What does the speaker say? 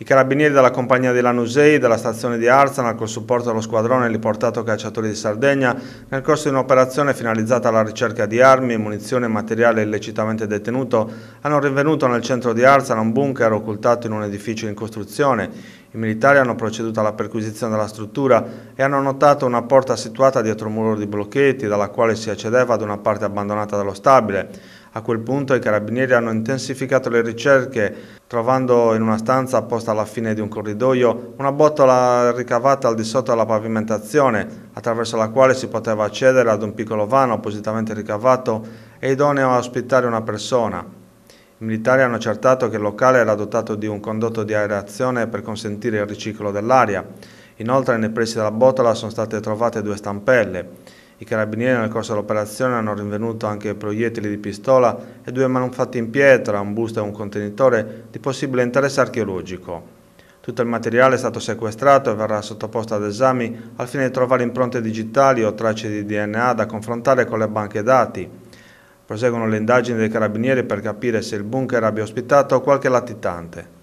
I carabinieri della compagnia di Lanusei della stazione di Arzana, col supporto dello squadrone e riportato Cacciatori di Sardegna, nel corso di un'operazione finalizzata alla ricerca di armi, munizioni e materiale illecitamente detenuto, hanno rinvenuto nel centro di Arzana un bunker occultato in un edificio in costruzione. I militari hanno proceduto alla perquisizione della struttura e hanno notato una porta situata dietro un muro di blocchetti, dalla quale si accedeva ad una parte abbandonata dello stabile. A quel punto i carabinieri hanno intensificato le ricerche trovando in una stanza posta alla fine di un corridoio una botola ricavata al di sotto della pavimentazione attraverso la quale si poteva accedere ad un piccolo vano appositamente ricavato e idoneo a ospitare una persona. I militari hanno accertato che il locale era dotato di un condotto di aerazione per consentire il riciclo dell'aria. Inoltre nei pressi della botola sono state trovate due stampelle. I carabinieri nel corso dell'operazione hanno rinvenuto anche proiettili di pistola e due manufatti in pietra, un busto e un contenitore di possibile interesse archeologico. Tutto il materiale è stato sequestrato e verrà sottoposto ad esami al fine di trovare impronte digitali o tracce di DNA da confrontare con le banche dati. Proseguono le indagini dei carabinieri per capire se il bunker abbia ospitato qualche latitante.